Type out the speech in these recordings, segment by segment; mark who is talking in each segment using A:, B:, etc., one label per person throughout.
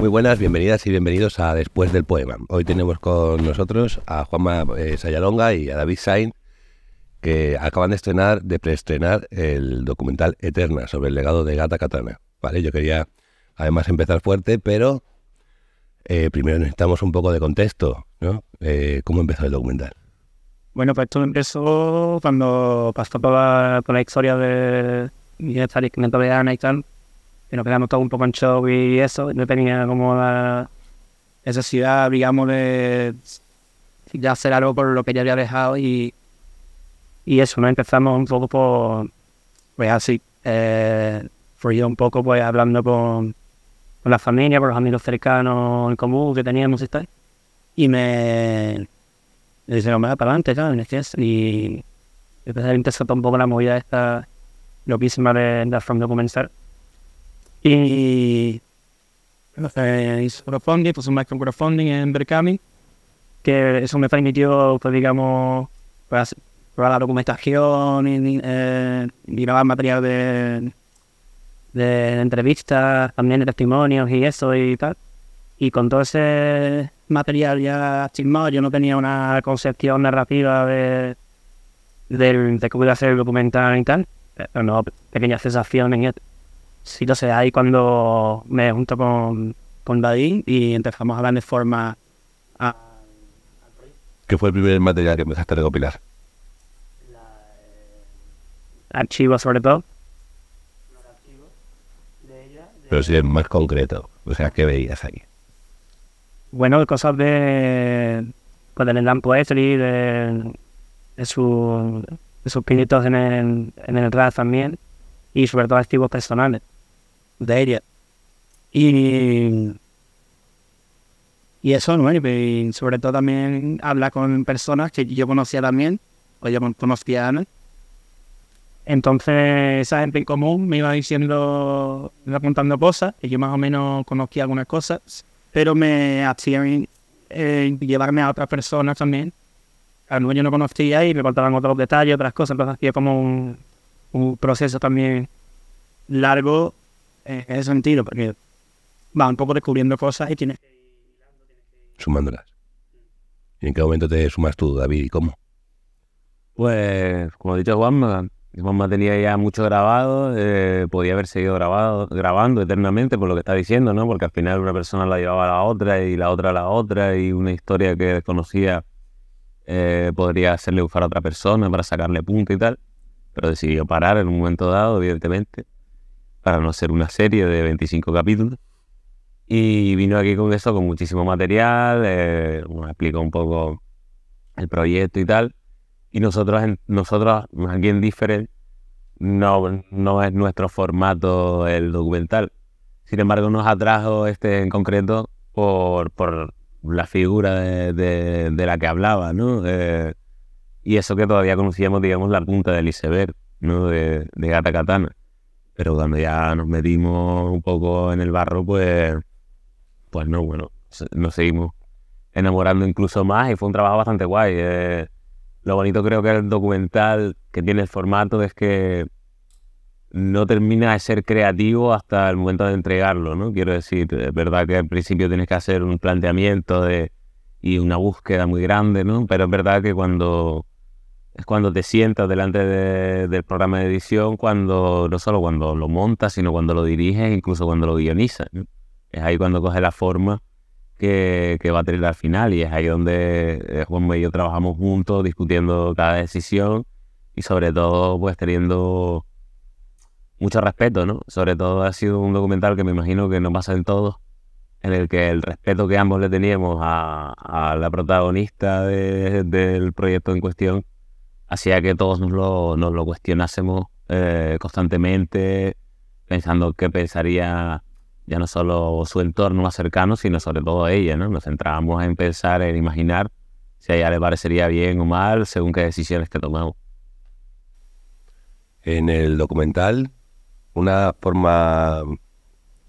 A: Muy buenas, bienvenidas y bienvenidos a Después del Poema. Hoy tenemos con nosotros a Juanma eh, Sayalonga y a David Sain, que acaban de estrenar, de preestrenar el documental Eterna sobre el legado de Gata Catana. ¿Vale? Yo quería además empezar fuerte, pero eh, primero necesitamos un poco de contexto, ¿no? Eh, ¿Cómo empezó el documental?
B: Bueno, pues todo empezó cuando pasó por la, historia de mi de Ana y pero quedamos todo un poco en shock y eso, no tenía como la necesidad, digamos, de, ya hacer algo por lo que ya había dejado y, eso, ¿no? Empezamos un poco por, pues así, eh, fui un poco pues, hablando con, la familia, con los amigos cercanos en común que teníamos y tal, y me, me dijeron, para adelante, ¿sabes? Y empecé a interesar un poco la movida esta lo lo de, de From y hice crowdfunding, pues un micro crowdfunding en Berkami, que eso me permitió, pues digamos, pues, probar la documentación y, eh, grabar material de, entrevistas, también de testimonios y eso y tal. Y con todo ese material ya estimado, yo no tenía una concepción narrativa de, de, cómo ser el documental y tal. Pero no, pequeñas en y Sí, lo sé, ahí cuando me junto con, con y empezamos a de forma a... Ah,
A: ¿Qué fue el primer material que empezaste a recopilar? Eh,
B: archivos sobre todo.
A: Pero si es más concreto, o sea, ¿qué veías ahí?
B: Bueno, cosas de... Pues del Poetry, de, de, su, sus pinitos en el, en el también, y sobre todo activos personales de ella. Y, y eso, ¿no? Y sobre todo también hablar con personas que yo conocía también, o yo conocía a Ana. Entonces, esa gente en común me iba diciendo, me iba contando cosas, y yo más o menos conocía algunas cosas, pero me hacían eh, llevarme a otras personas también. A lo yo no conocía y me faltaban otros detalles, otras cosas, entonces hacía como un, un proceso también largo eh, en sentido, porque va un poco descubriendo cosas y tienes sumándolas. ¿Y
A: en qué momento te sumas tú, David? ¿Y cómo?
C: Pues, como ha dicho Juan, Juanma tenía ya mucho grabado, eh, podía haber seguido grabado, grabando eternamente por lo que está diciendo, ¿no? Porque al final una persona la llevaba a la otra y la otra a la otra y una historia que desconocía eh, podría hacerle bufar a otra persona para sacarle punta y tal. Pero decidió parar en un momento dado, evidentemente para no ser una serie de 25 capítulos. Y vino aquí con eso, con muchísimo material, eh, nos explicó un poco el proyecto y tal. Y nosotros, nosotros aquí en no, no es nuestro formato el documental. Sin embargo, nos atrajo este en concreto por, por la figura de, de, la que hablaba, ¿no? Eh, y eso que todavía conocíamos, digamos, la punta del iceberg, ¿no? De, de Gata Katana. Pero cuando ya nos metimos un poco en el barro, pues, pues no, bueno, nos seguimos enamorando incluso más y fue un trabajo bastante guay. Eh, lo bonito creo que el documental que tiene el formato es que no termina de ser creativo hasta el momento de entregarlo, ¿no? Quiero decir, es verdad que al principio tienes que hacer un planteamiento de, y una búsqueda muy grande, ¿no? Pero es verdad que cuando, es cuando te sientas delante de, del programa de edición, cuando no solo cuando lo montas, sino cuando lo diriges, incluso cuando lo guionizas. Es ahí cuando coge la forma que, va a tener al final y es ahí donde eh, Juan y yo trabajamos juntos, discutiendo cada decisión y sobre todo pues teniendo mucho respeto, ¿no? Sobre todo ha sido un documental que me imagino que no pasa en todos, en el que el respeto que ambos le teníamos a, la protagonista del proyecto en cuestión hacía que todos nos lo, cuestionásemos eh, constantemente, pensando qué pensaría ya no solo su entorno más cercano, sino sobre todo ella, ¿no? Nos centrábamos en pensar, en imaginar si a ella le parecería bien o mal, según qué decisiones que tomamos.
A: En el documental, una forma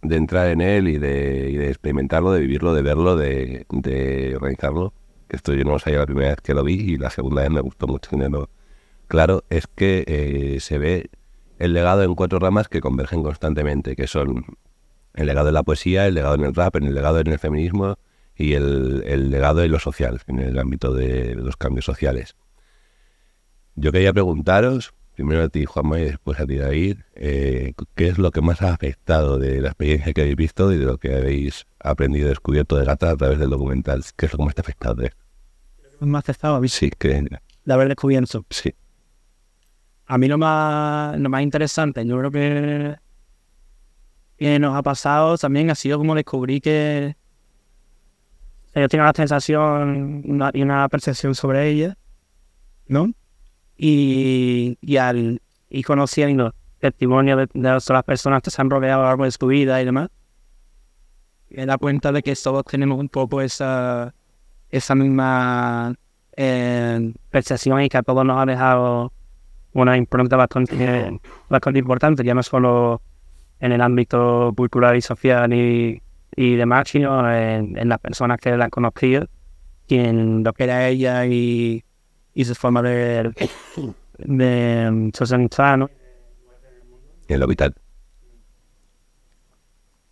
A: de entrar en él y de, experimentarlo, de vivirlo, de verlo, de, de esto yo no lo sabía la primera vez que lo vi y la segunda vez me gustó mucho tenerlo claro, es que eh, se ve el legado en cuatro ramas que convergen constantemente, que son el legado en la poesía, el legado en el rap, el legado en el feminismo y el, el legado en lo social, en el ámbito de los cambios sociales. Yo quería preguntaros primero a ti, Juanma, y después a ti, David. Eh, ¿Qué es lo que más ha afectado de la experiencia que habéis visto y de lo que habéis aprendido, descubierto de Gata a través del documental? ¿Qué es lo que más te ha afectado de
B: ¿Me ha afectado a mí? Sí, que... De haber descubierto. Sí. A mí lo más, lo más interesante, yo creo que, que nos ha pasado también ha sido como descubrí que yo tenía una sensación y una percepción sobre ella, ¿no? y, al, y conociendo testimonio de, de otras personas que se han rodeado a lo de su vida y demás, me da cuenta de que todos tenemos un poco esa, esa misma eh, percepción y que a todos nos ha dejado una impronta bastante, importante, ya no solo en el ámbito cultural y social y, y demás, sino en, en las personas que la han conocido, quien lo que era ella y y su forma de, de socializar, ¿no? El hospital.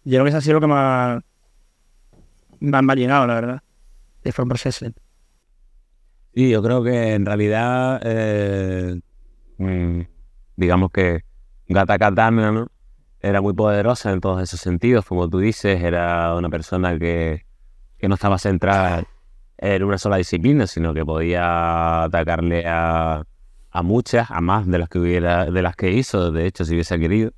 B: Yo creo que eso ha sido lo que más me ha llenado, la verdad, de forma processing.
C: Sí, yo creo que en realidad, eh, mm, digamos que Gata Katana era muy poderosa en todos esos sentidos, como tú dices, era una persona que, que no estaba centrada era una sola disciplina, sino que podía atacarle a, a muchas, a más de las que hubiera, de las que hizo, de hecho, si hubiese querido.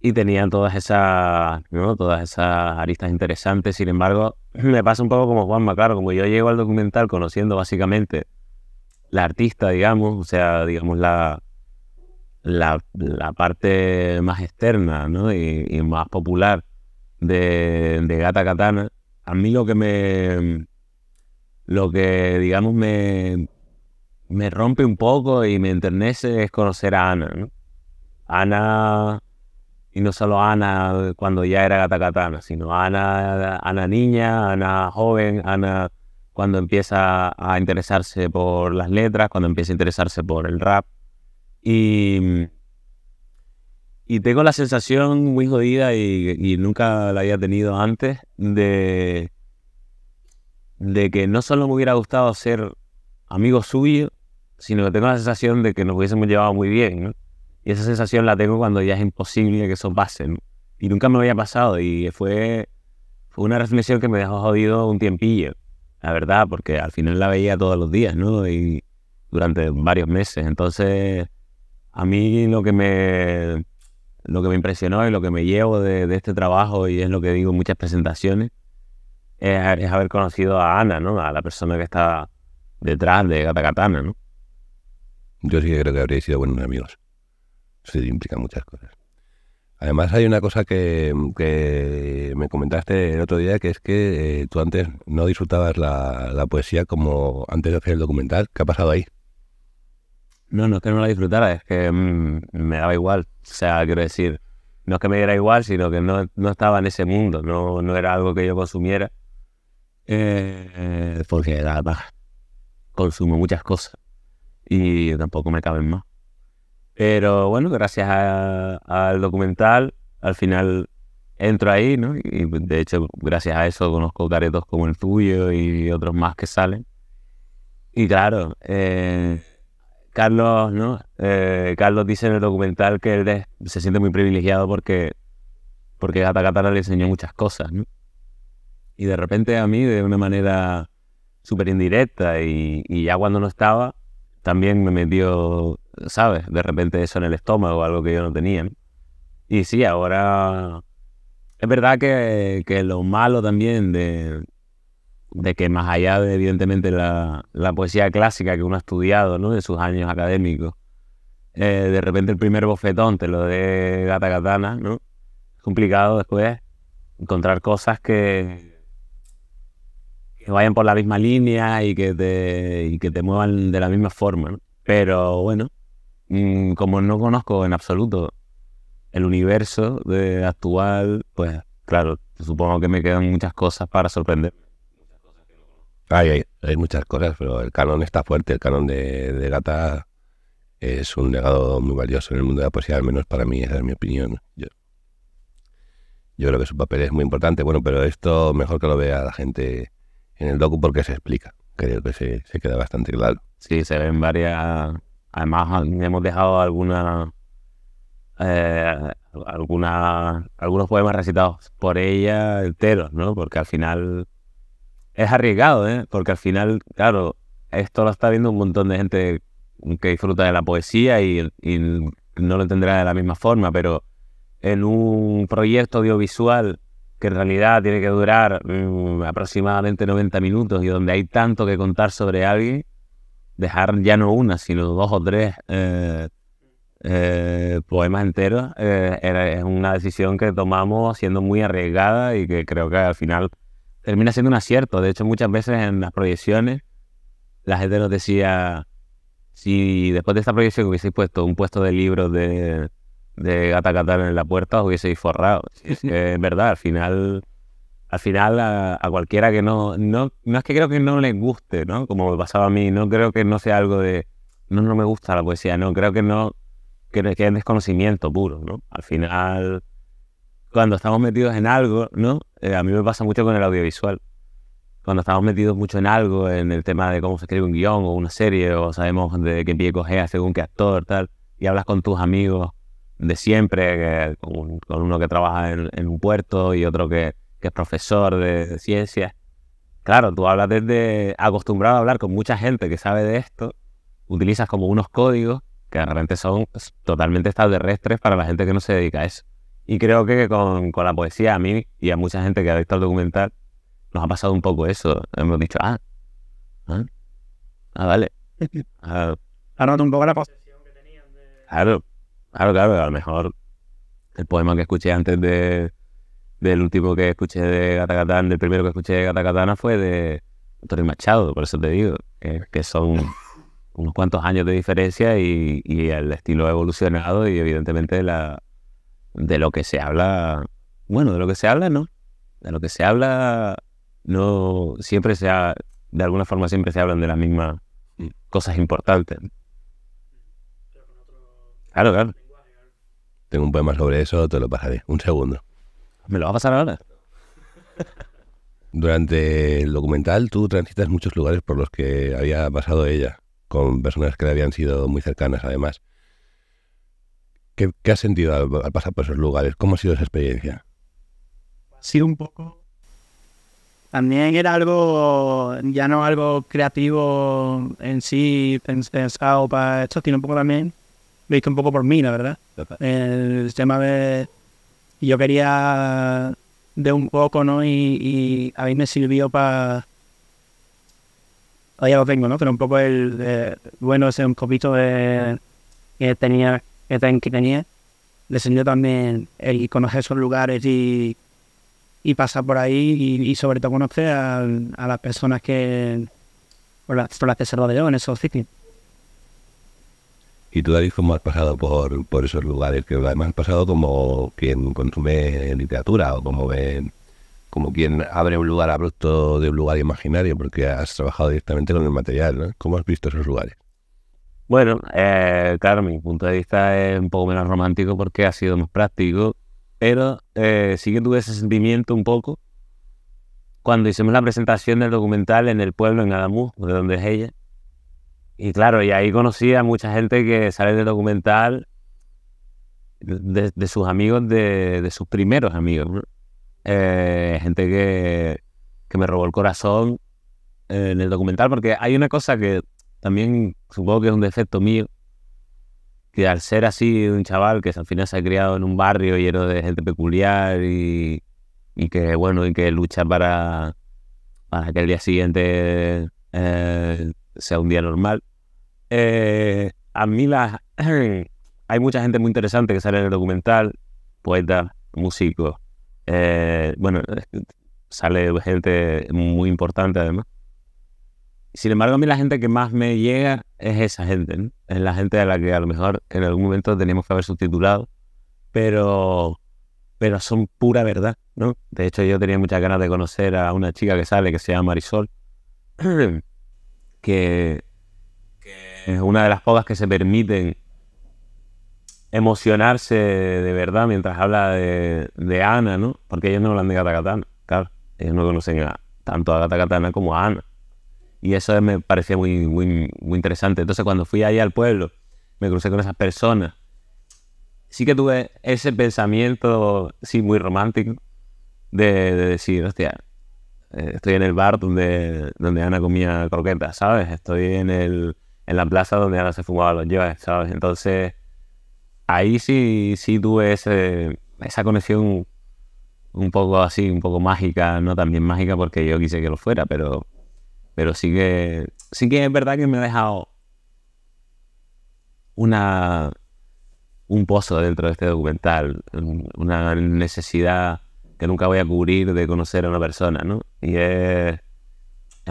C: Y tenían todas esas, ¿no? todas esas aristas interesantes. Sin embargo, me pasa un poco como Juan claro, como yo llego al documental conociendo básicamente la artista, digamos, o sea, digamos la, la, la parte más externa ¿no? y, más popular de, de Gata Katana. A mí lo que me, lo que, digamos, me, me rompe un poco y me enternece es conocer a Ana. Ana, y no solo Ana cuando ya era Gata catana, sino Ana, Ana niña, Ana joven, Ana cuando empieza a interesarse por las letras, cuando empieza a interesarse por el rap. Y, y tengo la sensación muy jodida y nunca la había tenido antes de, de que no solo me hubiera gustado ser amigo suyo, sino que tengo la sensación de que nos hubiésemos llevado muy bien, Y esa sensación la tengo cuando ya es imposible que eso pase, Y nunca me había pasado y fue, una reflexión que me dejó jodido un tiempillo, la verdad, porque al final la veía todos los días, ¿no? Y durante varios meses. Entonces, a mí lo que me, lo que me impresionó y lo que me llevo de, de este trabajo y es lo que digo en muchas presentaciones, es, haber conocido a Ana, ¿no? A la persona que está
A: detrás de Gata Katana, Yo sí creo que habría sido buenos amigos. Eso implica muchas cosas. Además hay una cosa que, me comentaste el otro día, que es que eh, tú antes no disfrutabas la, poesía como antes de hacer el documental. ¿Qué ha pasado ahí? No, no es que no la disfrutara, es que mm,
C: me daba igual. O sea, quiero decir, no es que me diera igual, sino que no, no estaba en ese mundo, no, no, era algo que yo consumiera. Eh, porque consumo muchas cosas y tampoco me caben más. Pero bueno, gracias al documental, al final entro ahí, ¿no? Y de hecho, gracias a eso conozco caretos como el tuyo y otros más que salen. Y claro, eh, Carlos, ¿no? Eh, Carlos dice en el documental que él se siente muy privilegiado porque, porque Gata le enseñó muchas cosas, ¿no? Y de repente a mí, de una manera súper indirecta, y, ya cuando no estaba, también me metió, ¿sabes? De repente eso en el estómago, algo que yo no tenía. Y sí, ahora es verdad que, que lo malo también de, de, que más allá de evidentemente la, la, poesía clásica que uno ha estudiado, ¿no? De sus años académicos, eh, de repente el primer bofetón te lo de Gata Katana, ¿no? Es complicado después encontrar cosas que, que vayan por la misma línea y que te, y que te muevan de la misma forma. ¿no? Pero bueno, mm, como no conozco en absoluto el universo de actual, pues claro,
A: supongo que me quedan muchas cosas para sorprender. Hay, hay, hay muchas cosas, pero el canon está fuerte. El canon de, Gata es un legado muy valioso en el mundo de la poesía, al menos para mí, esa es mi opinión. Yo, yo creo que su papel es muy importante. Bueno, pero esto mejor que lo vea la gente en el docu porque se explica. Creo que se, queda bastante claro. Sí, se ven varias. Además, hemos dejado
C: eh, alguna, algunos poemas recitados por ella enteros, ¿no? Porque al final es arriesgado, ¿eh? Porque al final, claro, esto lo está viendo un montón de gente que disfruta de la poesía y, y no lo entenderá de la misma forma, pero en un proyecto audiovisual que en realidad tiene que durar mm, aproximadamente 90 minutos y donde hay tanto que contar sobre alguien, dejar ya no una, sino dos o tres eh, eh, poemas enteros, eh, es una decisión que tomamos siendo muy arriesgada y que creo que al final termina siendo un acierto. De hecho, muchas veces en las proyecciones la gente nos decía, si después de esta proyección hubiese puesto un puesto de libros de de Gata en la puerta os hubieseis forrado. es verdad, al final, al final a, cualquiera que no, no, es que creo que no le guste, ¿no? Como me pasaba a mí, no creo que no sea algo de, no, no me gusta la poesía, no, creo que no, que, que es desconocimiento puro, ¿no? Al final, cuando estamos metidos en algo, ¿no? Eh, a mí me pasa mucho con el audiovisual. Cuando estamos metidos mucho en algo, en el tema de cómo se escribe un guión o una serie, o sabemos de qué pie cogea según qué actor, tal, y hablas con tus amigos de siempre, con, uno que trabaja en, un puerto y otro que, es profesor de, ciencias. Claro, tú hablas desde acostumbrado a hablar con mucha gente que sabe de esto, utilizas como unos códigos que realmente son totalmente extraterrestres para la gente que no se dedica a eso. Y creo que con, la poesía, a mí y a mucha gente que ha visto el documental, nos ha pasado un poco eso. Hemos dicho, ah, ah, ah vale. Ah.
B: un poco la posición
C: Claro. Claro, claro, a lo mejor el poema que escuché antes de, del último que escuché de Gatacatán, del primero que escuché de Gatacatana fue de Antonio Machado, por eso te digo, eh, que, son unos cuantos años de diferencia y, y, el estilo ha evolucionado y evidentemente la, de lo que se habla, bueno, de lo que se habla no, de lo que se habla no, siempre se ha, de alguna forma siempre se hablan de las
A: mismas mm. cosas importantes. Claro, claro. Tengo un poema sobre eso, te lo pasaré. Un segundo. ¿Me lo va a pasar ahora? Durante el documental tú transitas muchos lugares por los que había pasado ella, con personas que le habían sido muy cercanas además. ¿Qué, has sentido al, al, pasar por esos lugares? ¿Cómo ha sido esa experiencia? Ha sido un
B: poco... También era algo, ya no algo creativo en sí, pensado para esto, sino un poco también que un poco por mí, la verdad. El tema de... Yo quería de un poco, ¿no? Y, a mí me sirvió para... ya lo tengo, ¿no? Pero un poco el... Eh, bueno, ese un copito de... que tenía, que, tenía. Le sirvió también el conocer esos lugares y, y pasar por ahí y, sobre todo conocer a, a las personas que... Por las, por que se rodeó en esos sitios
A: y tú, David, ¿cómo has pasado por, por esos lugares, que además has pasado como quien consume literatura o como como quien abre un lugar abrupto de un lugar imaginario, porque has trabajado directamente con el material, ¿no? ¿Cómo has visto esos lugares?
C: Bueno, eh, claro, mi punto de vista es un poco menos romántico porque ha sido más práctico, pero eh, sí que tuve ese sentimiento un poco cuando hicimos la presentación del documental en el pueblo, en Adamuz, de donde es ella, y claro, y ahí conocí a mucha gente que sale del documental de, sus amigos, de, de, sus primeros amigos. Eh, gente que, me robó el corazón en el documental, porque hay una cosa que también supongo que es un defecto mío, que al ser así un chaval que al final se ha criado en un barrio lleno de gente peculiar y, que bueno, y que lucha para, para que el día siguiente eh, sea un día normal. Eh, a mí las... hay mucha gente muy interesante que sale en el documental, poetas, músicos. Eh, bueno, sale gente muy importante además. Sin embargo, a mí la gente que más me llega es esa gente, es la gente a la que a lo mejor en algún momento teníamos que haber subtitulado, pero, pero son pura verdad, ¿no? De hecho, yo tenía muchas ganas de conocer a una chica que sale que se llama Marisol. que, es una de las pocas que se permiten emocionarse de verdad mientras habla de, Ana, ¿no? Porque ellos no hablan de Gata claro. Ellos no conocen tanto a Katakatana como a Ana. Y eso me parecía muy, muy, interesante. Entonces cuando fui ahí al pueblo, me crucé con esas personas. Sí que tuve ese pensamiento, sí, muy romántico, de, de decir, hostia, eh, estoy en el bar donde, donde Ana comía croquetas, ¿sabes? Estoy en, el, en la plaza donde Ana se fumaba los lleves, ¿sabes? Entonces, ahí sí, sí tuve esa conexión un poco así, un poco mágica, no también mágica porque yo quise que lo fuera, pero, pero sí, que, sí que es verdad que me ha dejado una, un pozo dentro de este documental, una necesidad que nunca voy a cubrir de conocer a una persona, ¿no? Y es,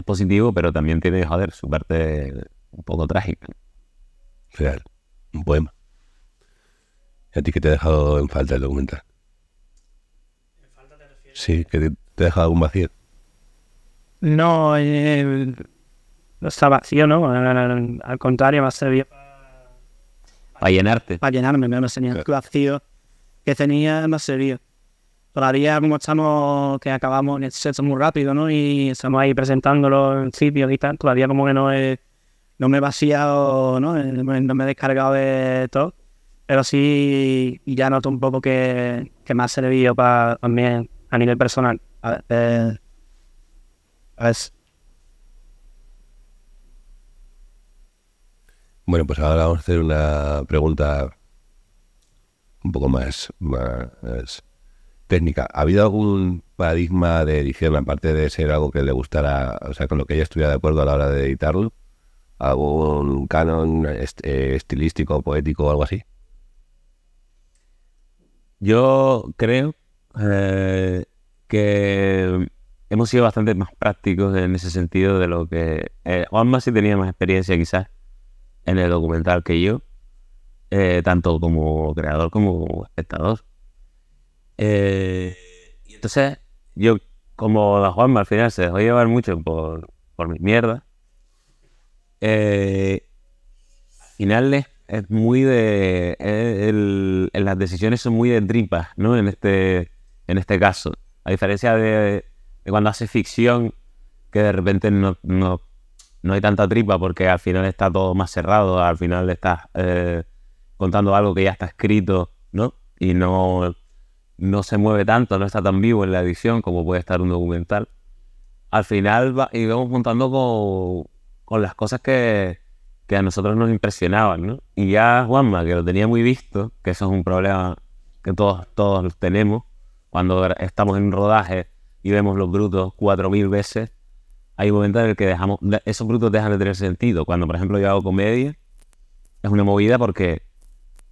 C: positivo, pero también tiene, joder, su
A: parte un poco trágica. Real, un poema. ¿Y a ti que te ha dejado en falta el documental? ¿En falta te refieres? Sí, que te, ha dejado algún vacío.
B: No, eh, no está vacío, ¿no? Al, contrario, va a servir para...
A: Para llenarte.
B: Para llenarme, me no enseñado vacío que tenía, no servido todavía como estamos, que acabamos en el set muy rápido, ¿no? Y estamos ahí presentándolo en sitios y tal, todavía como que no, no me he vaciado, ¿no? No me he descargado de todo, pero sí ya noto un poco que, que me ha servido para también a nivel personal. A ver, eh, a ver.
A: Bueno, pues ahora vamos a hacer una pregunta un poco más, más técnica. ¿Ha habido algún paradigma de edición, aparte de ser algo que le gustara, o sea, con lo que ella estuviera de acuerdo a la hora de editarlo? ¿Algún canon eh, estilístico, poético o algo así?
C: Yo creo eh, que hemos sido bastante más prácticos en ese sentido de lo que... Eh, Juanma sí tenía más experiencia quizás en el documental que yo, eh, tanto como creador como espectador. Eh, y entonces, yo, como la Juanma al final se dejó llevar mucho por, por mis mierdas, eh, al final es, muy de. las decisiones son muy de tripas, ¿no? En este, en este caso. A diferencia de, cuando hace ficción, que de repente no, hay tanta tripa porque al final está todo más cerrado, al final estás eh, contando algo que ya está escrito, ¿no? Y no no se mueve tanto, no está tan vivo en la edición como puede estar un documental. Al final va, y vamos juntando con, las cosas que, a nosotros nos impresionaban, Y ya Juanma, que lo tenía muy visto, que eso es un problema que todos, todos tenemos, cuando estamos en un rodaje y vemos los brutos cuatro mil veces, hay momentos en el que dejamos, esos brutos dejan de tener sentido. Cuando, por ejemplo, yo hago comedia, es una movida porque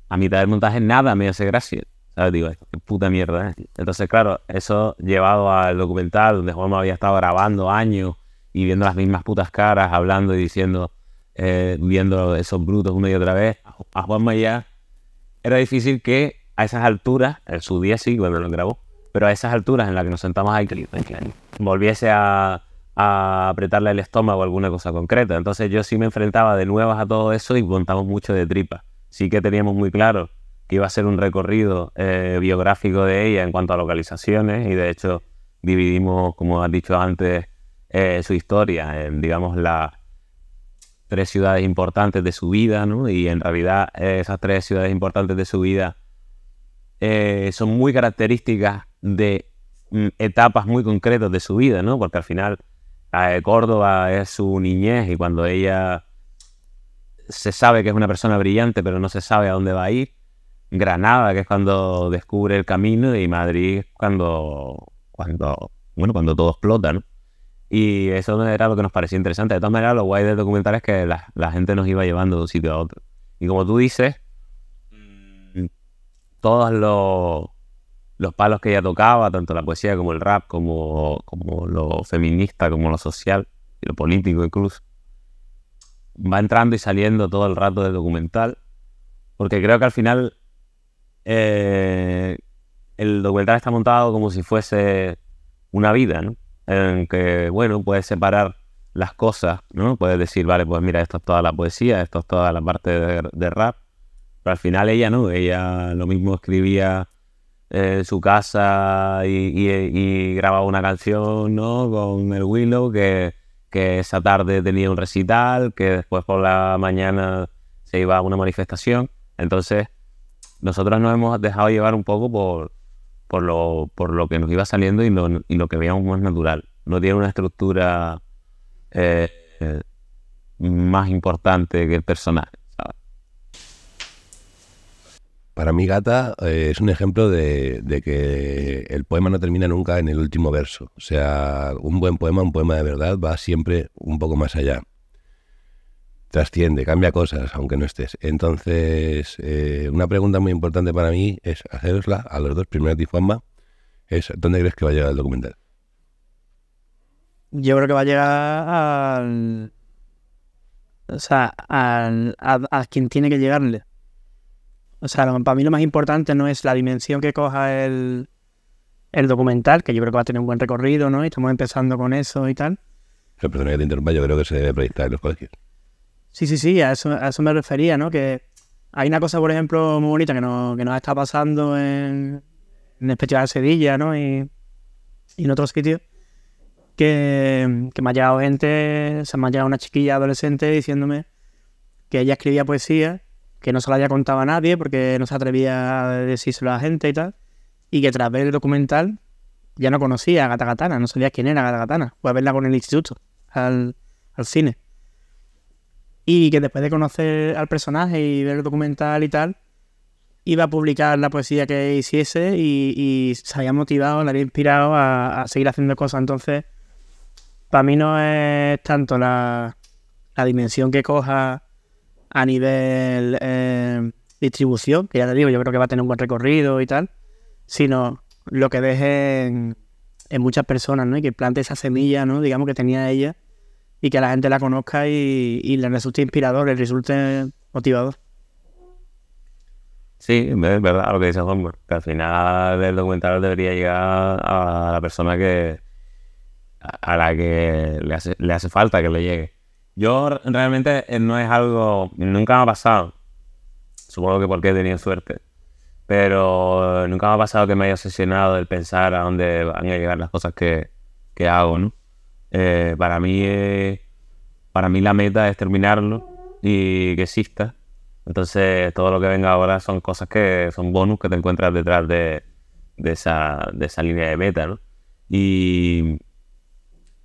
C: a mitad del montaje nada me hace gracia Digo, puta mierda. ¿eh? Entonces, claro, eso llevado al documental donde Juanma había estado grabando años y viendo las mismas putas caras, hablando y diciendo, eh, viendo esos brutos una y otra vez, a Juanma ya era difícil que a esas alturas, en su día sí, cuando lo grabó, pero a esas alturas en las que nos sentamos ahí, volviese a, apretarle el estómago a alguna cosa concreta. Entonces yo sí me enfrentaba de nuevo a todo eso y contamos mucho de tripa. Sí que teníamos muy claro que iba a ser un recorrido eh, biográfico de ella en cuanto a localizaciones y de hecho dividimos, como has dicho antes, eh, su historia en, digamos, las tres ciudades importantes de su vida, ¿no? Y en realidad eh, esas tres ciudades importantes de su vida son muy características de mm, etapas muy concretas de su vida, ¿no? Porque al final Córdoba es su niñez y cuando ella se sabe que es una persona brillante, pero no se sabe a dónde va a ir, Granada, que es cuando descubre el camino, y Madrid cuando, cuando, bueno, cuando todo explota, Y eso era lo que nos parecía interesante. De todas maneras, lo guay del documental es que la, gente nos iba llevando de un sitio a otro. Y como tú dices, mm. todos los, los palos que ella tocaba, tanto la poesía como el rap, como, como lo feminista, como lo social, y lo político incluso, va entrando y saliendo todo el rato del documental, porque creo que al final eh, el documental está montado como si fuese una vida, ¿no? En que, bueno, puedes separar las cosas, ¿no? Puedes decir, vale, pues mira, esto es toda la poesía, esto es toda la parte de, rap, pero al final ella no, ella lo mismo escribía en eh, su casa y, grababa una canción, ¿no? Con el Willow, que, que esa tarde tenía un recital, que después por la mañana se iba a una manifestación, entonces nosotros nos hemos dejado llevar un poco por, por, lo, por lo que nos iba saliendo y lo, y lo que veíamos más natural. No tiene una estructura eh,
A: más importante que el personaje. Para mí, Gata eh, es un ejemplo de, de, que el poema no termina nunca en el último verso. O sea, un buen poema, un poema de verdad, va siempre un poco más allá trasciende, cambia cosas, aunque no estés. Entonces, eh, una pregunta muy importante para mí es hacerosla a los dos, primeros a ti, es ¿dónde crees que va a llegar el documental?
B: Yo creo que va a llegar al... O sea, al, a, quien tiene que llegarle. O sea, para mí lo más importante no es la dimensión que coja el, el documental, que yo creo que va a tener un buen recorrido, ¿no? Y estamos empezando con eso y tal.
A: El que te interrumpa, yo creo que se debe proyectar en los colegios.
B: Sí, sí, sí, a eso, eso me refería, ¿no? Que hay una cosa, por ejemplo, muy bonita que, no, que nos está pasando en, en especial Sevilla, ¿no? Y, en otros sitios, que, me ha llegado gente, se me ha llegado una chiquilla adolescente diciéndome que ella escribía poesía, que no se la había contado a nadie porque no se atrevía a decírselo a la gente y tal, y que tras ver el documental ya no conocía a Gatagatana, no sabía quién era Gata o a verla con el instituto, al cine y que después de conocer al personaje y ver el documental y tal, iba a publicar la poesía que hiciese y, se había motivado, le había inspirado a, seguir haciendo cosas. Entonces, para mí no es tanto la, dimensión que coja a nivel eh, distribución, que ya te digo, yo creo que va a tener un buen recorrido y tal, sino lo que deje en, muchas personas, ¿no? Y que plante esa semilla, ¿no? Digamos que tenía ella y que la gente la conozca y, le resulte inspirador, le resulte motivador.
C: Sí, es verdad lo que dice Juan, que al final el documental debería llegar a la persona que a la que le hace, falta que le llegue. Yo realmente eh, no es algo, nunca me ha pasado, supongo que porque he tenido suerte, pero nunca me ha pasado que me haya obsesionado el pensar a dónde van a llegar las cosas que, que hago, ¿no? Eh, para, mí, para mí la meta es terminarlo y que exista. Entonces todo lo que venga ahora son cosas que son bonus que te encuentras detrás de, esa, línea de meta. Y,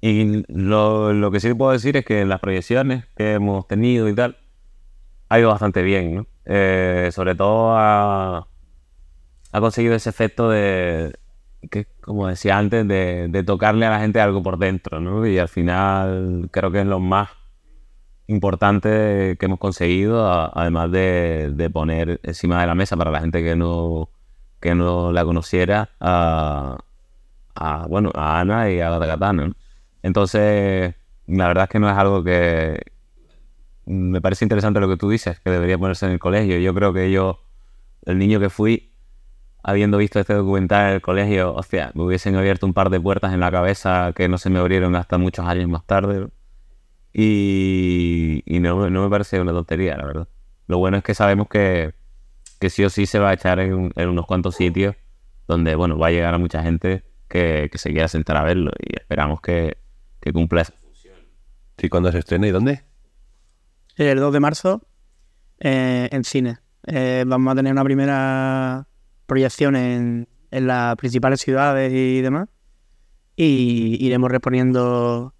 C: y lo, que sí puedo decir es que las proyecciones que hemos tenido y tal, ha ido bastante bien. Eh, sobre todo ha conseguido ese efecto de, que, como decía antes, de, de, tocarle a la gente algo por dentro, ¿no? Y al final creo que es lo más importante que hemos conseguido, además de, poner encima de la mesa para la gente que no, que no la conociera a, bueno, Ana y a Entonces, la verdad es que no es algo que... Me parece interesante lo que tú dices, que debería ponerse en el colegio. Yo creo que yo, el niño que fui, habiendo visto este documental en el colegio, o sea, me hubiesen abierto un par de puertas en la cabeza que no se me abrieron hasta muchos años más tarde. Y, no, me parece una tontería, la verdad. Lo bueno es que sabemos que, sí o sí se va a echar en, unos cuantos sitios donde, bueno, va a llegar a mucha gente que, se quiera sentar a verlo y esperamos que, que cumpla esa función. ¿Y cuándo se estrena y dónde?
B: El 2 de marzo eh, en cine. Eh, vamos a tener una primera proyecciones en, las principales ciudades y demás. Y iremos reponiendo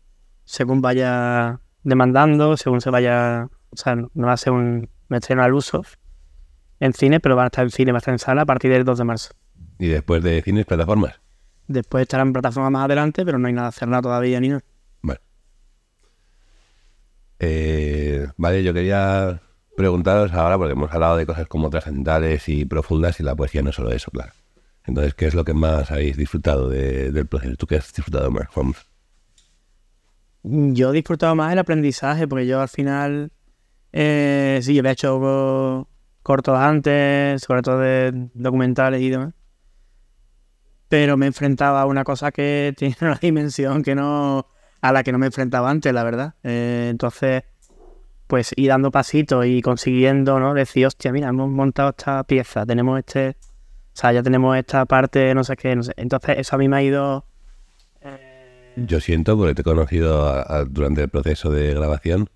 B: según vaya demandando, según se vaya. O sea, no va a ser un, estreno al uso en cine, pero va a estar en cine, va a estar en sala a partir del 2 de marzo.
A: ¿Y después de cines, plataformas?
B: Después estarán plataformas más adelante, pero no hay nada cerrado todavía ni nada.
A: Vale. Eh, vale, yo quería preguntaros ahora, porque hemos hablado de cosas como trascendentales y profundas, y la poesía no es solo eso, claro. Entonces, ¿qué es lo que más habéis disfrutado del proceso? ¿Tú qué has disfrutado más, Holmes?
B: Yo he disfrutado más el aprendizaje, porque yo al final, eh, Sí, sí, había hecho cortos antes, sobre todo de documentales y demás. Pero me enfrentaba a una cosa que tiene una dimensión que no a la que no me enfrentaba antes, la verdad. Eh, entonces, pues ir dando pasitos y consiguiendo, ¿no? Decir, hostia, mira, hemos montado esta pieza, tenemos este, o sea, ya tenemos esta parte, no sé qué, no sé. Entonces eso a mí me ha ido...
A: Eh, Yo siento, porque te he conocido durante el proceso de grabación,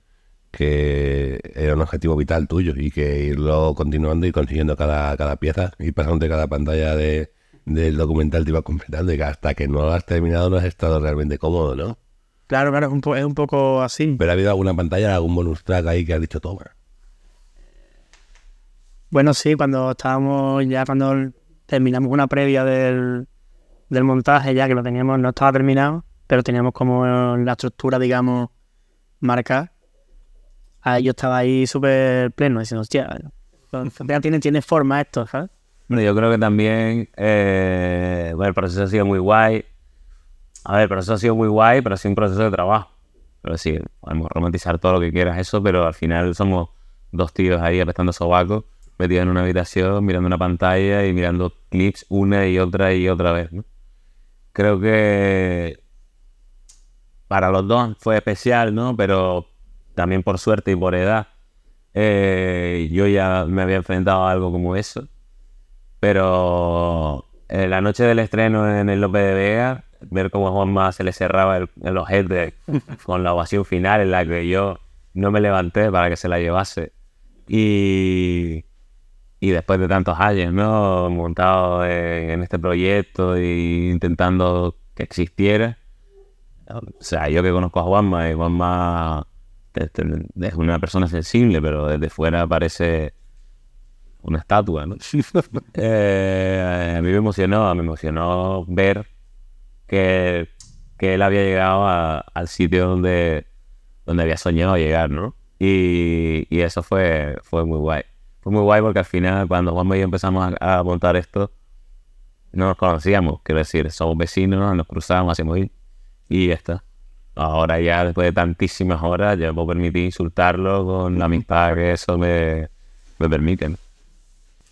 A: que era un objetivo vital tuyo y que irlo continuando y consiguiendo cada, cada pieza y pasándote cada pantalla de, del documental te iba completando y que hasta que no lo has terminado no has estado realmente cómodo, ¿no? Claro, claro, es un, poco así. Pero ha habido alguna pantalla, algún bonus track ahí que ha dicho toma.
B: Bueno, sí, cuando estábamos ya, cuando terminamos una previa del, montaje, ya que lo teníamos, no estaba terminado, pero teníamos como la estructura, digamos, marcada. Ah, yo estaba ahí súper pleno, diciendo, hostia, ya tiene, tiene forma esto, ¿sabes?
C: Bueno, yo creo que también eh, bueno, el proceso ha sido muy guay. A ver, pero eso ha sido muy guay, pero ha sido un proceso de trabajo. Pero sí, podemos romantizar todo lo que quieras eso, pero al final somos dos tíos ahí apretando Sobaco metidos en una habitación, mirando una pantalla y mirando clips una y otra y otra vez. ¿no? Creo que para los dos fue especial, ¿no? Pero también por suerte y por edad, eh, yo ya me había enfrentado a algo como eso. Pero en eh, la noche del estreno en el López de Vega ver cómo a Juanma se le cerraba el, el ojete con la ovación final en la que yo no me levanté para que se la llevase. Y, y después de tantos años, ¿no? Montado en este proyecto e intentando que existiera. O sea, yo que conozco a Juanma, y Juanma es una persona sensible, pero desde fuera parece una estatua, ¿no? Eh, a mí me emocionó, me emocionó ver que, que él había llegado al sitio donde, donde había soñado llegar, ¿no? Y, y, eso fue, fue muy guay. Fue muy guay porque al final, cuando Juanma y yo empezamos a, montar esto, no nos conocíamos, quiero decir, somos vecinos, nos cruzamos hacíamos ir y ya está. Ahora ya después de tantísimas horas ya me puedo permitir insultarlo
A: con la amistad que eso me, me permite.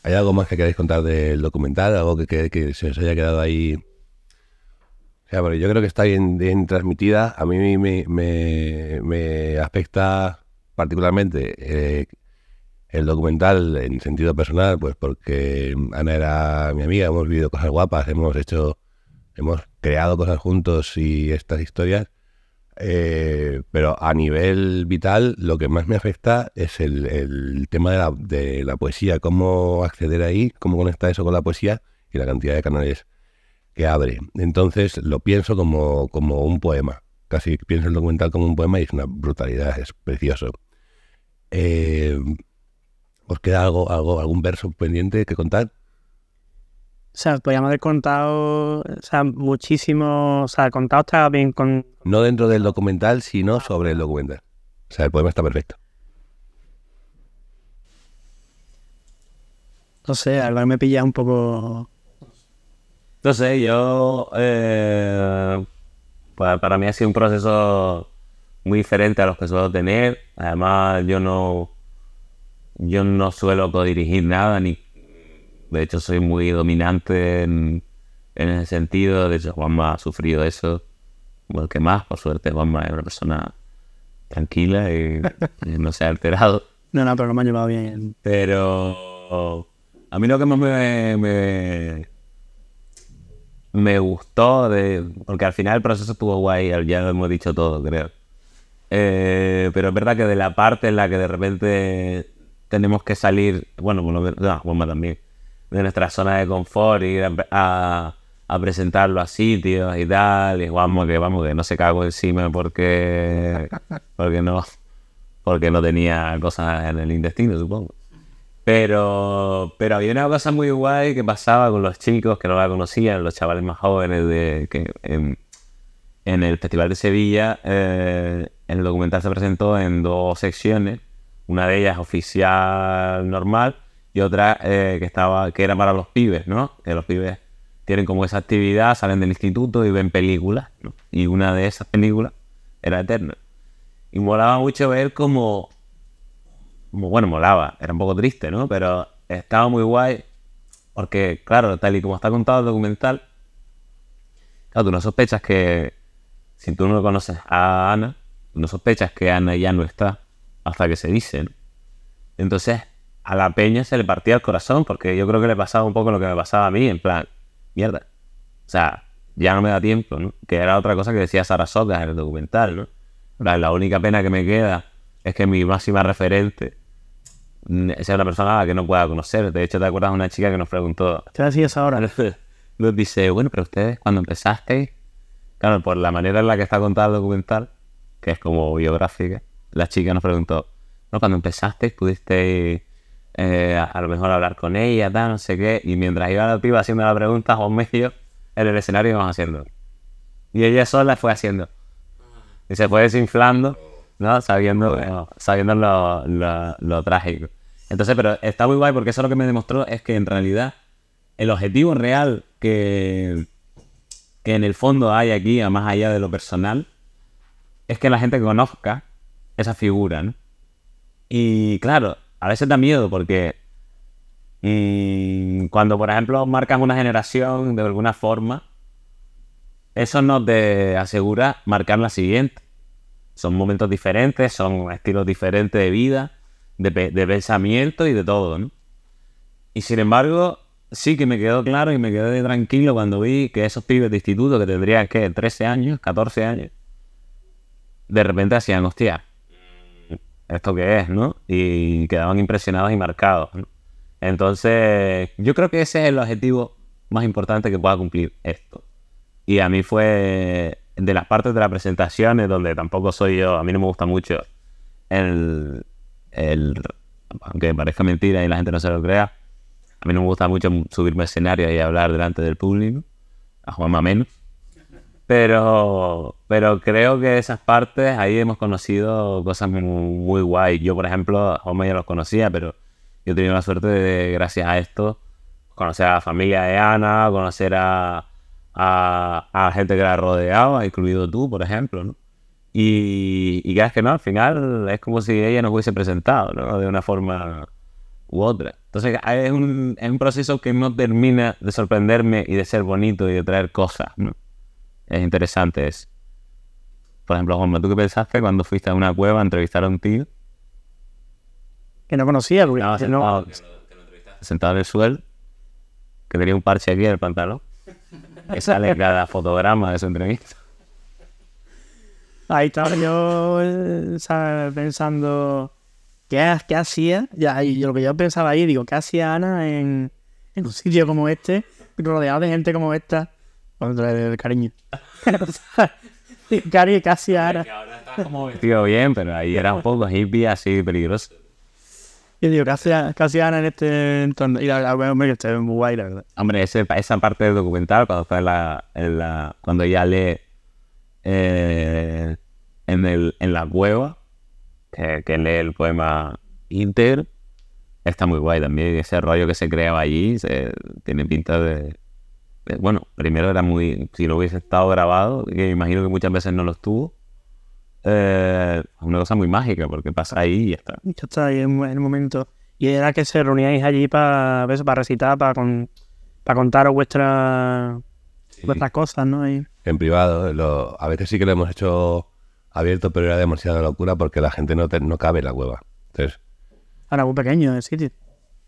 A: ¿Hay algo más que queráis contar del documental? ¿Algo que, que, se os haya quedado ahí yo creo que está bien, bien transmitida. A mí me, afecta particularmente eh, el documental en sentido personal, pues porque Ana era mi amiga, hemos vivido cosas guapas, hemos hecho, hemos creado cosas juntos y estas historias. Eh, pero a nivel vital, lo que más me afecta es el, el tema de la, de la, poesía, cómo acceder ahí, cómo conectar eso con la poesía y la cantidad de canales abre. Entonces lo pienso como, como un poema. Casi pienso el documental como un poema y es una brutalidad, es precioso. Eh, ¿Os queda algo, algo, algún verso pendiente que contar?
B: O sea, podríamos haber contado, sea, muchísimo, o sea, contado está bien con... No dentro del documental, sino sobre el documental. O sea, el poema está perfecto. No sé, algo al me pilla un poco
C: no sé, yo. Eh, para, mí ha sido un proceso muy diferente a los que suelo tener. Además, yo no. Yo no suelo codirigir nada, ni. De hecho, soy muy dominante en, ese sentido. De hecho, Juanma ha sufrido eso. Igual que más, por suerte, Juanma es una persona tranquila y, no se ha alterado.
B: No, no, pero no me ha llevado bien. Pero. A mí lo que más
C: me me gustó, de, porque al final el proceso estuvo guay, ya lo hemos dicho todo, creo. Eh, pero es verdad que de la parte en la que de repente tenemos que salir, bueno, bueno, también, de nuestra zona de confort, ir a, presentarlo a sitios y tal, y vamos que vamos que no se cago encima porque, porque no, porque no tenía cosas en el intestino, supongo. Pero, pero había una cosa muy guay que pasaba con los chicos que no la conocían, los chavales más jóvenes de, que en, el Festival de Sevilla, eh, el documental se presentó en dos secciones, una de ellas oficial normal y otra eh, que estaba que era para los pibes, ¿no? Que los pibes tienen como esa actividad, salen del instituto y ven películas, ¿no? Y una de esas películas era Eterna. Y molaba mucho ver como bueno, molaba, era un poco triste, ¿no? Pero estaba muy guay porque, claro, tal y como está contado el documental, claro, tú no sospechas que, si tú no conoces a Ana, no sospechas que Ana ya no está hasta que se dice, ¿no? Entonces, a la peña se le partía el corazón porque yo creo que le pasaba un poco lo que me pasaba a mí, en plan, mierda, o sea, ya no me da tiempo, ¿no? Que era otra cosa que decía Sara Sotas en el documental, ¿no? la única pena que me queda es que mi máxima referente es una persona a la que no pueda conocer. De hecho, ¿te acuerdas de una chica que nos preguntó? ¿Qué decías ahora. Nos dice, bueno, pero ustedes cuando empezasteis, claro, por la manera en la que está contada el documental, que es como biográfica, la chica nos preguntó, no, cuando empezasteis pudisteis eh, a, lo mejor hablar con ella, tal, no sé qué, y mientras iba la piba haciendo la pregunta, Juan medio en el escenario íbamos haciendo. Y ella sola fue haciendo. Y se fue desinflando ¿no? Sabiendo, sabiendo lo, trágico. Entonces, pero está muy guay porque eso lo que me demostró es que en realidad el objetivo real que, que en el fondo hay aquí, más allá de lo personal, es que la gente conozca esa figura, Y claro, a veces da miedo porque y mm, cuando, por ejemplo, marcas una generación de alguna forma, eso no te asegura marcar la siguiente son momentos diferentes, son estilos diferentes de vida, de, pensamiento y de todo, ¿no? Y sin embargo, sí que me quedó claro y me quedé tranquilo cuando vi que esos pibes de instituto que tendrían, que 13 años, 14 años, de repente hacían, hostia, ¿esto qué es, no? Y quedaban impresionados y marcados. Entonces, yo creo que ese es el objetivo más importante que pueda cumplir esto. Y a mí fue de las partes de la presentación donde tampoco soy yo, a mí no me gusta mucho el, el aunque parezca mentira y la gente no se lo crea, a mí no me gusta mucho subirme al escenario y hablar delante del público, a juan menos. Pero, pero creo que esas partes ahí hemos conocido cosas muy, guay. Yo, por ejemplo, a Juanma ya los conocía, pero yo he tenido la suerte de, gracias a esto, conocer a la familia de Ana, conocer a, a, a gente que la rodeaba, incluido tú, por ejemplo, Y, y que no, al final es como si ella nos hubiese presentado, ¿no? De una forma u otra. Entonces es un, proceso que no termina de sorprenderme y de ser bonito y de traer cosas, ¿no? Es interesante eso. Por ejemplo, Juanma, ¿tú qué pensaste cuando fuiste a una cueva a entrevistar a un tío? Que no conocía, no, sentado, sentado en el suelo, que tenía un parche aquí en el pantalón. Esa es fotograma de su entrevista.
B: Ahí estaba yo eh, pensando, ¿qué, qué hacía? Ya, y lo que yo pensaba ahí, digo, ¿qué hacía Ana en, un sitio como este, rodeado de gente como esta? Contra el cariño. Cari, casi hacía Ana? estás
C: bien, pero ahí era un poco hippie, así peligroso
B: y digo, casi, Ana en este entorno. Y la verdad, hombre, que está muy guay, la verdad.
C: Hombre, esa parte del documental, cuando la, cuando ella lee eh, en, el, en la cueva, que, lee el poema Inter, está muy guay también. Ese rollo que se creaba allí se, tiene pinta de, Bueno, primero era muy. Si lo hubiese estado grabado, que imagino que muchas veces no lo estuvo, eh, una cosa muy mágica, porque pasa ahí y ya está.
B: en el momento. Y era que se reuníais allí para para recitar, para con, para contar vuestras cosas, ¿no? En
A: privado, a veces sí que lo hemos hecho abierto, pero era demasiado locura porque la gente no, no cabe la cueva. Entonces,
B: Ahora muy pequeño el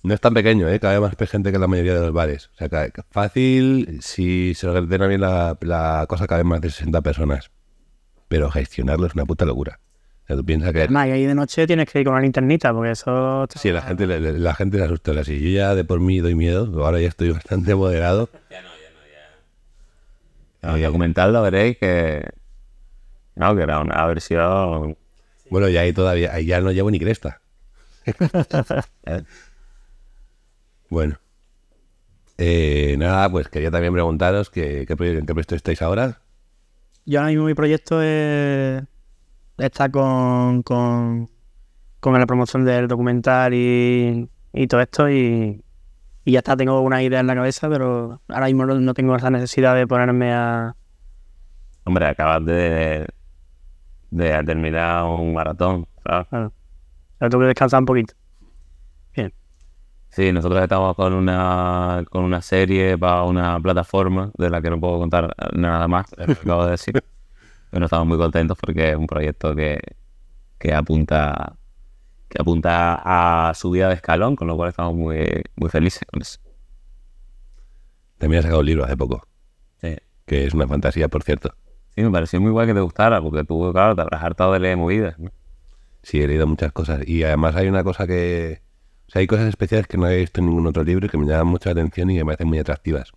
A: No es tan pequeño, ¿eh? cabe más gente que la mayoría de los bares. O sea, fácil, si se ordena bien la, la cosa, cabe más de 60 personas pero gestionarlo es una puta locura. O sea, tú piensas que...
B: ahí de noche tienes que ir con una
A: linternita, porque eso... Sí, la gente, la, gente le asusta. si yo ya de por mí doy miedo, ahora ya estoy bastante moderado. Ya no, ya no, ya... y documental veréis que... No, que era una versión... Bueno, y ahí todavía, ahí ya no llevo ni cresta. bueno. Eh, nada, pues quería también preguntaros que, en qué proyecto estáis ahora
B: yo ahora mismo mi proyecto está con, la promoción del documental y, todo esto y, ya está, tengo una idea en la cabeza, pero ahora mismo no, tengo esa necesidad de ponerme a...
C: Hombre, acabas de, de terminar un maratón, ¿sabes? Claro. Ahora
B: tengo que descansar un poquito.
C: Sí, nosotros estamos con una, con una serie para una plataforma de la que no puedo contar nada más, lo acabo de decir. Pero estamos muy contentos porque es un proyecto que, que apunta que apunta a subida de escalón, con lo cual estamos muy, muy felices con eso.
A: También has sacado un libro hace poco. Sí. Que es una fantasía, por cierto. Sí, me pareció muy guay que te gustara, porque tú, claro, te habrás hartado de leer movidas. Sí, he leído muchas cosas. Y además hay una cosa que, hay cosas especiales que no he visto en ningún otro libro y que me llaman mucha atención y que me parecen muy atractivas.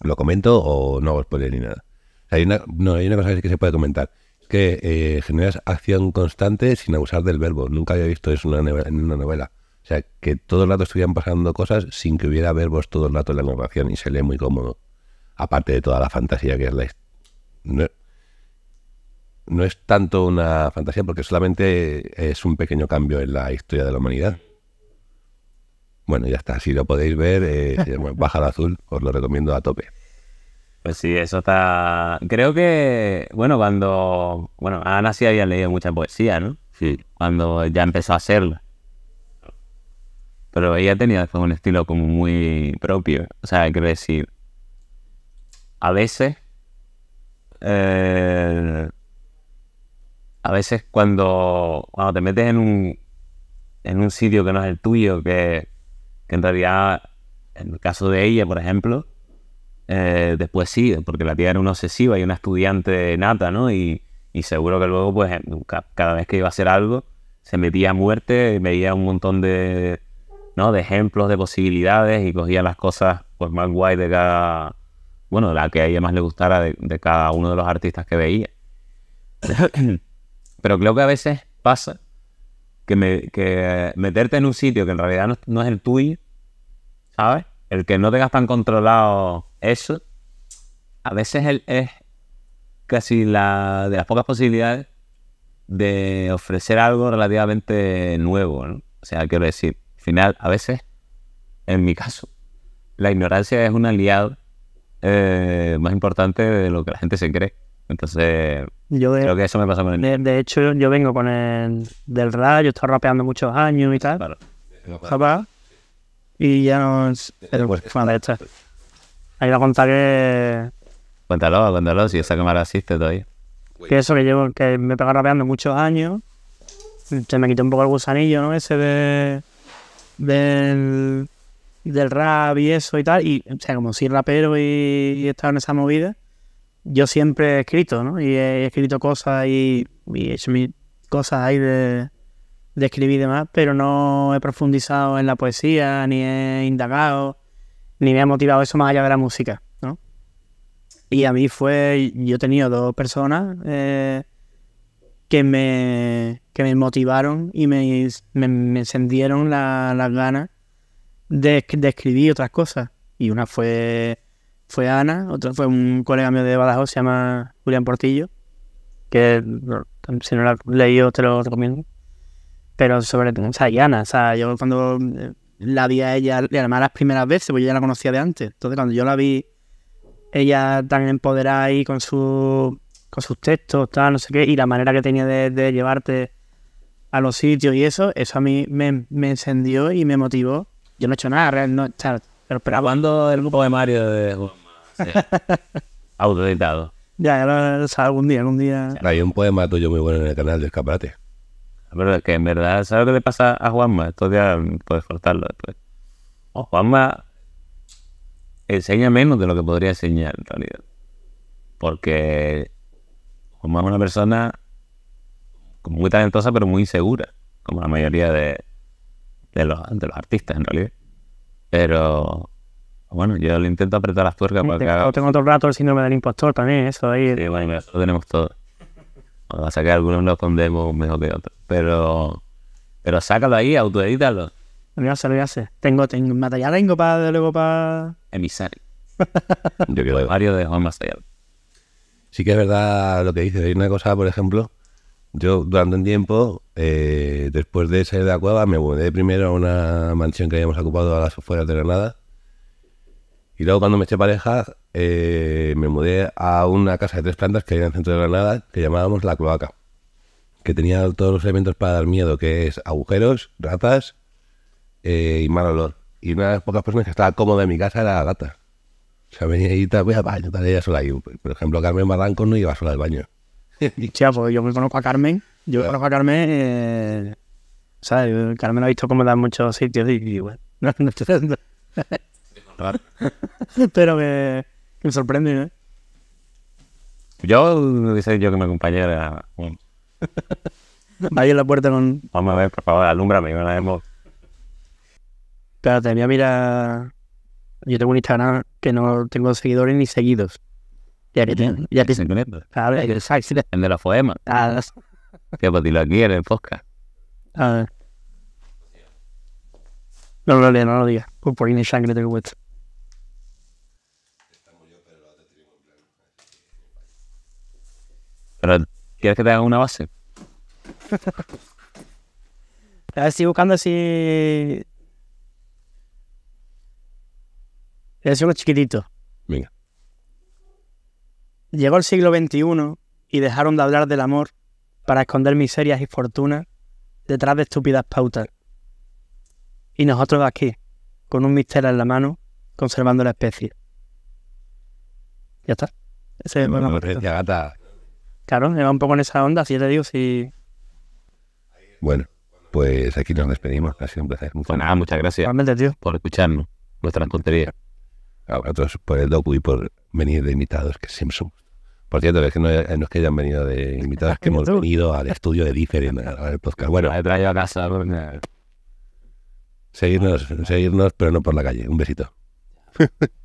A: ¿Lo comento o no os spoiler ni nada? hay una, no, hay una cosa que se puede comentar. Es que eh, generas acción constante sin abusar del verbo. Nunca había visto eso en una, novela, O sea, que todo el rato estuvieran pasando cosas sin que hubiera verbos todo el rato en la narración y se lee muy cómodo. Aparte de toda la fantasía que es la... No, no es tanto una fantasía porque solamente es un pequeño cambio en la historia de la humanidad. Bueno, ya está. Si lo podéis ver, Baja eh, el Azul, os lo recomiendo a tope. Pues sí,
C: eso está.
A: Creo que, bueno,
C: cuando. Bueno, Ana sí había leído mucha poesía, ¿no? Sí. Cuando ya empezó a hacerla. Pero ella tenía un estilo como muy propio. O sea, que decir. A veces. Eh, a veces cuando, cuando te metes en un, en un sitio que no es el tuyo, que, que en realidad, en el caso de ella, por ejemplo, eh, después sí, porque la tía era una obsesiva y una estudiante nata, ¿no? Y, seguro que luego, pues, cada vez que iba a hacer algo, se metía a muerte y veía un montón de, ¿no? de ejemplos, de posibilidades y cogía las cosas por más guay de cada, bueno, la que a ella más le gustara de cada uno de los artistas que veía. Pero creo que a veces pasa que, meterte en un sitio que en realidad no, es el tuyo, ¿sabes? El que no tengas tan controlado eso, a veces es casi la de las pocas posibilidades de ofrecer algo relativamente nuevo, O sea, quiero decir, al final, a veces, en mi caso, la ignorancia es un aliado eh, más importante de lo que la gente se cree. Entonces, creo que eso me pasa
B: con el de, hecho, yo vengo con el del rap, yo he estado rapeando muchos años y tal. y ya no. Pero, pues, este. Ahí lo contaré.
C: Cuéntalo, cuéntalo, si esa cámara existe todavía.
B: Que eso que llevo, que me he pegado rapeando muchos años. Se me quitó un poco el gusanillo, ¿no? Ese de. del. del rap y eso y tal. Y, o sea, como si rapero y, y en esa movida yo siempre he escrito, ¿no? Y he, escrito cosas y, y he hecho mis cosas ahí de, escribir y demás, pero no he profundizado en la poesía, ni he indagado, ni me ha motivado eso más allá de la música, ¿no? Y a mí fue, yo he tenido dos personas eh, que, me, motivaron y me, encendieron las ganas de escribir otras cosas. Y una fue fue Ana, otro fue un colega mío de Badajoz, se llama Julián Portillo, que si no lo has leído te lo recomiendo. Pero sobre, o sea, y Ana, o sea, yo cuando eh, la vi a ella, además las primeras veces, pues yo ya la conocía de antes, entonces cuando yo la vi, ella tan empoderada y con, su, con sus textos, tal, no sé qué, y la manera que tenía de, llevarte a los sitios y eso, eso a mí me, encendió y me motivó. Yo no he hecho nada, no, pero esperaba. ¿Cuándo el grupo de Mario
A: de Autoeditado.
B: Ya, ya lo, algún día, algún día.
A: Hay un poema tuyo muy bueno en el canal de Escaparate. Ah, pero es que en verdad, ¿sabes lo que le pasa
C: a Juanma? Estos días puedes cortarlo después. Oh. Juanma enseña menos de lo que podría enseñar en realidad. Porque Juanma es una persona muy talentosa, pero muy insegura, como la mayoría de, los, de los artistas en realidad. Pero bueno, yo le intento apretar las tuercas para que haga... Tengo
B: otro rato el síndrome del impostor también, eso ahí. Sí, bueno,
C: lo tenemos todo. O sea que algunos lo escondemos mejor que otros. Pero, pero sácalo ahí, autoedítalo. Lo
B: voy a hacer, lo voy a hacer. Tengo, tengo material tengo para luego para...
C: Emisario.
A: yo quiero varios de Juan Masayal. Sí que es verdad lo que dices. Hay una cosa, por ejemplo, yo durante un tiempo, eh, después de salir de la cueva, me mudé primero a una mansión que habíamos ocupado a las afueras de Granada y luego cuando me eché pareja, eh, me mudé a una casa de tres plantas que hay en el centro de Granada, que llamábamos La Cloaca, que tenía todos los elementos para dar miedo, que es agujeros, ratas eh, y mal olor. Y una de las pocas personas que estaba cómoda en mi casa era la gata. O sea, venía y tal, voy al baño, tal, ella sola. por ejemplo, Carmen Barranco no iba sola al baño.
B: Y pues yo me conozco a Carmen. Yo me conozco a Carmen. Eh, ¿Sabes? Carmen ha visto cómoda en muchos sitios y, y bueno. Pero que, me sorprende, ¿eh? Yo dice yo
C: que me acompañara. Bueno.
B: Ahí la puerta con.
C: Vamos a ver, por favor, alúmbrame, la
B: Espérate, voy a Yo tengo un Instagram que no tengo seguidores ni seguidos. Ya que tengo. Ya que Claro, exacto.
C: El de la foema Ah, que pues dilo aquí en el podcast.
B: A ver. No lo lea, no lo diga. Pues por, por sangre tengo puesto.
C: ¿quieres que te haga una base?
B: A ver, estoy buscando si. Es uno chiquitito. Venga. Llegó el siglo XXI y dejaron de hablar del amor para esconder miserias y fortunas detrás de estúpidas pautas. Y nosotros aquí, con un misterio en la mano, conservando la especie. Ya está. Ese es bueno, Claro, va un poco en esa onda, si te digo, si...
A: Bueno, pues aquí nos despedimos, ha sido un placer. Muchas pues nada, muchas gracias Realmente, tío. por escucharnos, Nuestra tontería. A otros por el docu y por venir de invitados, que siempre Por cierto, es que no, es que hayan venido de invitados, que hemos venido al estudio de Differ a grabar podcast. Bueno, he traído a casa. Seguirnos, seguirnos, pero no por la calle. Un besito.